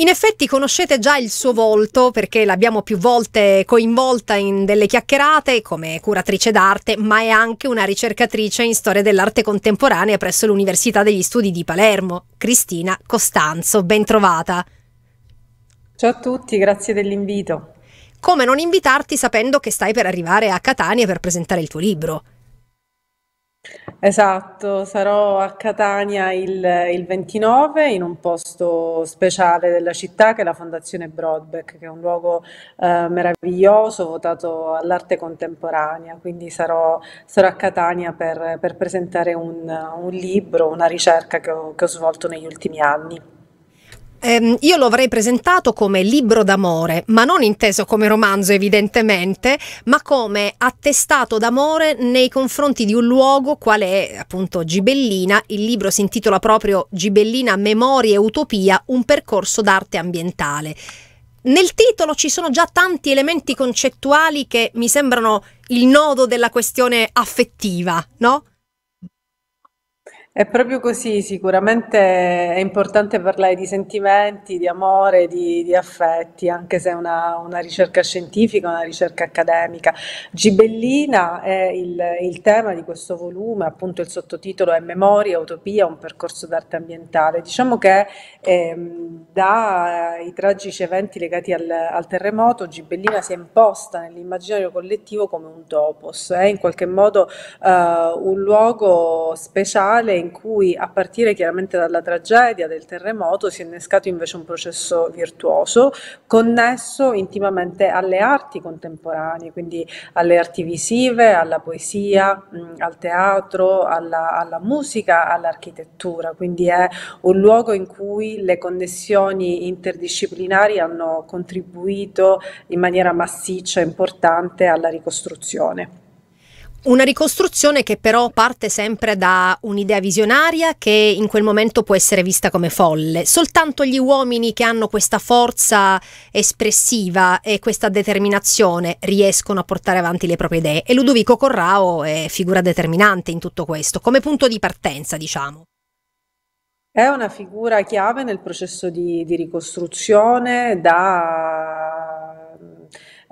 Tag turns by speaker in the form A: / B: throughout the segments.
A: In effetti conoscete già il suo volto perché l'abbiamo più volte coinvolta in delle chiacchierate come curatrice d'arte, ma è anche una ricercatrice in storia dell'arte contemporanea presso l'Università degli Studi di Palermo. Cristina Costanzo, bentrovata. Ciao a tutti, grazie dell'invito. Come non invitarti sapendo che stai per arrivare a Catania per presentare il tuo libro?
B: Esatto, sarò a Catania il il 29 in un posto speciale della città che è la Fondazione Broadbeck, che è un luogo, ehm, meraviglioso votato all'arte contemporanea. Quindi sarò sarò a Catania per per presentare un un libro, una ricerca che ho che ho svolto negli ultimi anni
A: ehm, io lo avrei presentato come libro d'amore, ma non inteso come romanzo evidentemente, ma come attestato d'amore nei confronti di un luogo quale è appunto Gibellina. Il libro si intitola proprio Gibellina Memorie e Utopia, un percorso d'arte ambientale. Nel titolo ci sono già tanti elementi concettuali che mi sembrano il nodo della questione affettiva, no? È
B: proprio così, sicuramente è importante parlare di sentimenti, di amore, di, di affetti, anche se è una, una, ricerca scientifica, una ricerca accademica. Gibellina è il, il, tema di questo volume, appunto il sottotitolo è Memoria, Utopia, un percorso d'arte ambientale. Diciamo che ehm, dai eh, tragici eventi legati al, al terremoto, Gibellina si è imposta nell'immaginario collettivo come un topos, è eh, in qualche modo eh, un luogo speciale in cui a partire chiaramente dalla tragedia del terremoto si è innescato invece un processo virtuoso connesso intimamente alle arti contemporanee, quindi alle arti visive, alla poesia, mh, al teatro, alla, alla musica, all'architettura, quindi è un luogo in cui le connessioni interdisciplinari hanno contribuito in maniera massiccia e importante alla ricostruzione.
A: Una ricostruzione che però parte sempre da un'idea visionaria che in quel momento può essere vista come folle. Soltanto gli uomini che hanno questa forza espressiva e questa determinazione riescono a portare avanti le proprie idee e Ludovico Corrao è figura determinante in tutto questo, come punto di partenza, diciamo.
B: È una figura chiave nel processo di, di ricostruzione da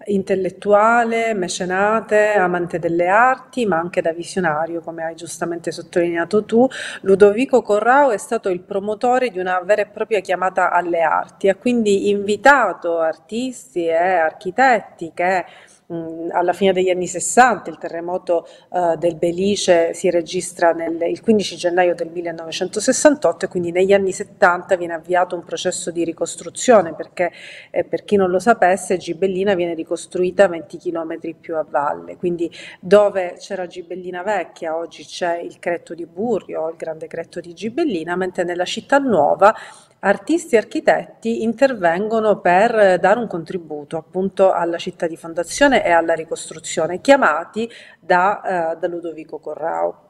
B: intellettuale, mecenate, amante delle arti, ma anche da visionario, come hai giustamente sottolineato tu, Ludovico Corrao è stato il promotore di una vera e propria chiamata alle arti, ha quindi invitato artisti e architetti che mh, alla fine degli anni 60, il terremoto eh, del Belice si registra nel, il 15 gennaio del 1968 e quindi negli anni 70 viene avviato un processo di ricostruzione perché eh, per chi non lo sapesse Gibellina viene ricostruita 20 km più a valle, quindi dove c'era Gibellina vecchia oggi c'è il Cretto di Burrio, il grande Cretto di Gibellina, mentre nella città nuova Artisti e architetti intervengono per eh, dare un contributo appunto alla città di fondazione e alla ricostruzione, chiamati da, eh, da Ludovico Corrao.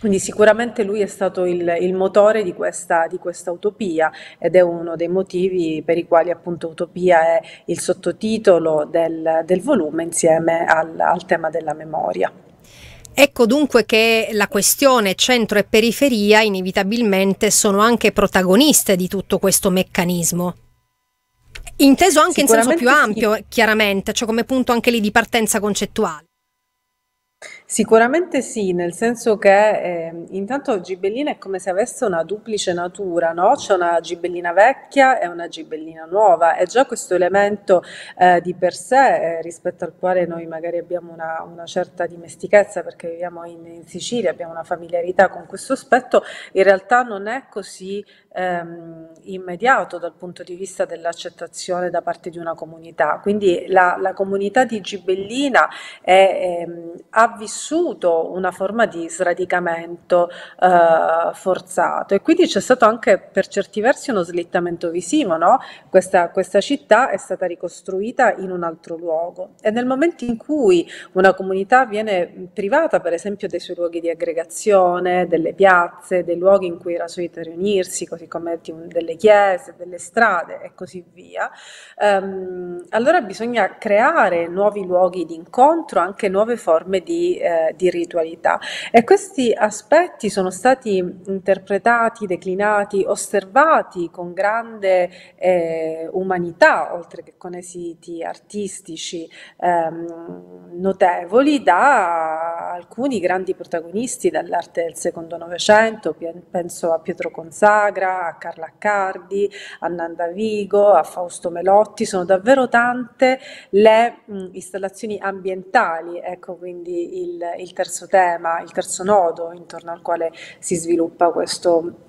B: Quindi sicuramente lui è stato il, il motore di questa, di questa, utopia ed è uno dei motivi per i quali appunto Utopia è il sottotitolo del, del volume insieme al, al tema della memoria.
A: Ecco dunque che la questione centro e periferia inevitabilmente sono anche protagoniste di tutto questo meccanismo. Inteso anche in senso più ampio, chiaramente, cioè come punto anche lì di partenza concettuale.
B: Sicuramente sì, nel senso che eh, intanto Gibellina è come se avesse una duplice natura, no? c'è una Gibellina vecchia e una Gibellina nuova e già questo elemento eh, di per sé eh, rispetto al quale noi magari abbiamo una, una certa dimestichezza perché viviamo in, in, Sicilia, abbiamo una familiarità con questo aspetto, in realtà non è così ehm, immediato dal punto di vista dell'accettazione da parte di una comunità. Quindi la, la comunità di Gibellina è, ehm, ha vissuto una forma di sradicamento eh, forzato e quindi c'è stato anche per certi versi uno slittamento visivo, no? questa, questa città è stata ricostruita in un altro luogo e nel momento in cui una comunità viene privata per esempio dei suoi luoghi di aggregazione, delle piazze, dei luoghi in cui era solita riunirsi, così sui commerci delle chiese, delle strade e così via, ehm, allora bisogna creare nuovi luoghi di incontro, anche nuove forme di, eh, di ritualità. E questi aspetti sono stati interpretati, declinati, osservati con grande eh, umanità, oltre che con esiti artistici ehm, notevoli da alcuni grandi protagonisti dell'arte del secondo Novecento, penso a Pietro Consagra, a Carla Accardi, a Nanda Vigo, a Fausto Melotti, sono davvero tante le mh, installazioni ambientali, ecco quindi il, il terzo tema, il terzo nodo intorno al quale si sviluppa questo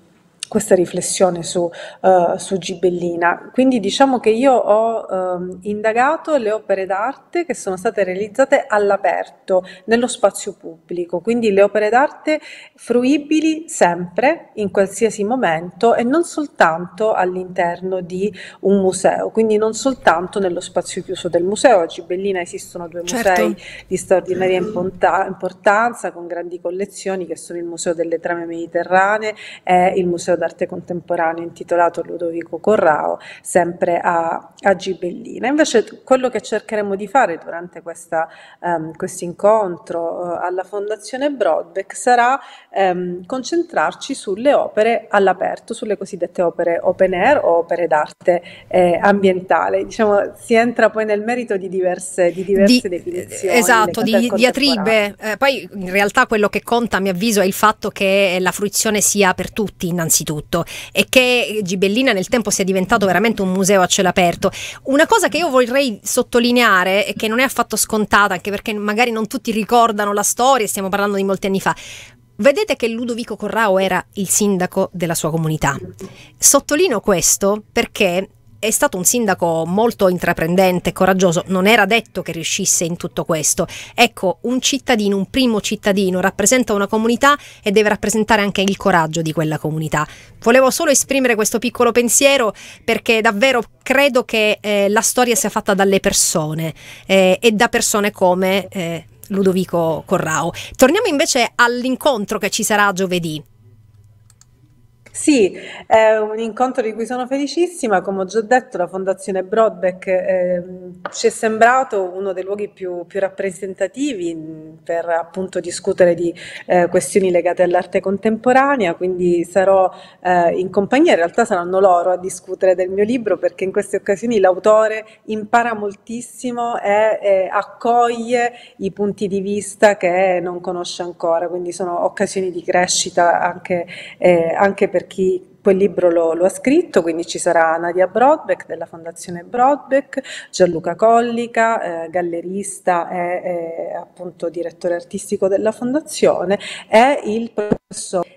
B: questa riflessione su, uh, su, Gibellina. Quindi diciamo che io ho um, indagato le opere d'arte che sono state realizzate all'aperto, nello spazio pubblico, quindi le opere d'arte fruibili sempre, in qualsiasi momento e non soltanto all'interno di un museo, quindi non soltanto nello spazio chiuso del museo. A Gibellina esistono due certo. musei di straordinaria importanza con grandi collezioni che sono il Museo delle Trame Mediterranee e il Museo d'arte contemporanea intitolato Ludovico Corrao, sempre a, a Gibellina. Invece quello che cercheremo di fare durante ehm, questo um, incontro uh, alla Fondazione Broadbeck sarà um, concentrarci sulle opere all'aperto, sulle cosiddette opere open air o opere d'arte eh, ambientale. Diciamo, si entra poi nel merito di diverse, di diverse di, definizioni. Eh, esatto, di diatribe.
A: Eh, poi in realtà quello che conta, a mio avviso, è il fatto che la fruizione sia per tutti innanzitutto tutto e che Gibellina nel tempo sia diventato veramente un museo a cielo aperto. Una cosa che io vorrei sottolineare e che non è affatto scontata, anche perché magari non tutti ricordano la storia, stiamo parlando di molti anni fa, Vedete che Ludovico Corrao era il sindaco della sua comunità. Sottolineo questo perché è stato un sindaco molto intraprendente, coraggioso, non era detto che riuscisse in tutto questo. Ecco, un cittadino, un primo cittadino, rappresenta una comunità e deve rappresentare anche il coraggio di quella comunità. Volevo solo esprimere questo piccolo pensiero perché davvero credo che eh, la storia sia fatta dalle persone eh, e da persone come eh, Ludovico Corrao. Torniamo invece all'incontro che ci sarà giovedì.
B: Sì, è un incontro di cui sono felicissima. Come ho già detto, la Fondazione Broadbeck eh, ci è sembrato uno dei luoghi più, più rappresentativi mm, per appunto discutere di eh, questioni legate all'arte contemporanea, quindi sarò eh, in compagnia, in realtà saranno loro a discutere del mio libro perché in queste occasioni l'autore impara moltissimo e accoglie i punti di vista che non conosce ancora, quindi sono occasioni di crescita anche, eh, anche per chi quel libro lo, lo, ha scritto, quindi ci sarà Nadia Brodbeck della Fondazione Brodbeck, Gianluca Collica, eh, gallerista e, e, eh, appunto direttore artistico della Fondazione, e il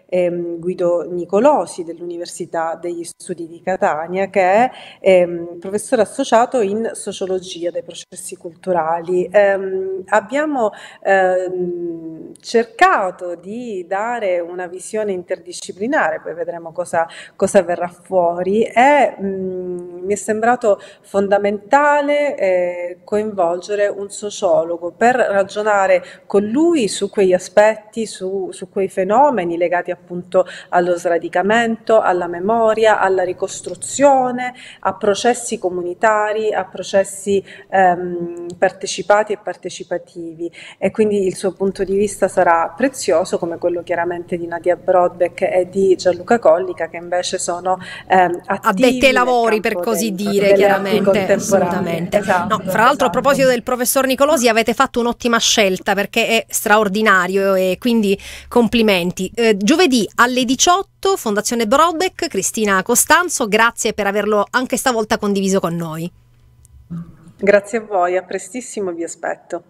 B: ehm, Guido Nicolosi dell'Università degli Studi di Catania, che è ehm, professore associato in sociologia dei processi culturali. Ehm, abbiamo ehm, cercato di dare una visione interdisciplinare, poi vedremo cosa, cosa verrà fuori, e mh, mhmm, mi è sembrato fondamentale eh, coinvolgere un sociologo per ragionare con lui su quegli aspetti, su, su quei fenomeni legati appunto allo sradicamento, alla memoria, alla ricostruzione, a processi comunitari, a processi ehm, partecipati e partecipativi e quindi il suo punto di vista sarà prezioso come quello chiaramente di Nadia Brodbeck e di Gianluca Collica che invece sono ehm, attivi addetti ai lavori per così così dire, chiaramente. Assolutamente. Esatto,
A: no, fra l'altro, esatto. a proposito del professor Nicolosi, avete fatto un'ottima scelta perché è straordinario e quindi complimenti. Eh, giovedì alle 18, Fondazione Brodbeck, Cristina Costanzo, grazie per averlo anche stavolta condiviso con noi.
B: Grazie a voi, a prestissimo vi aspetto.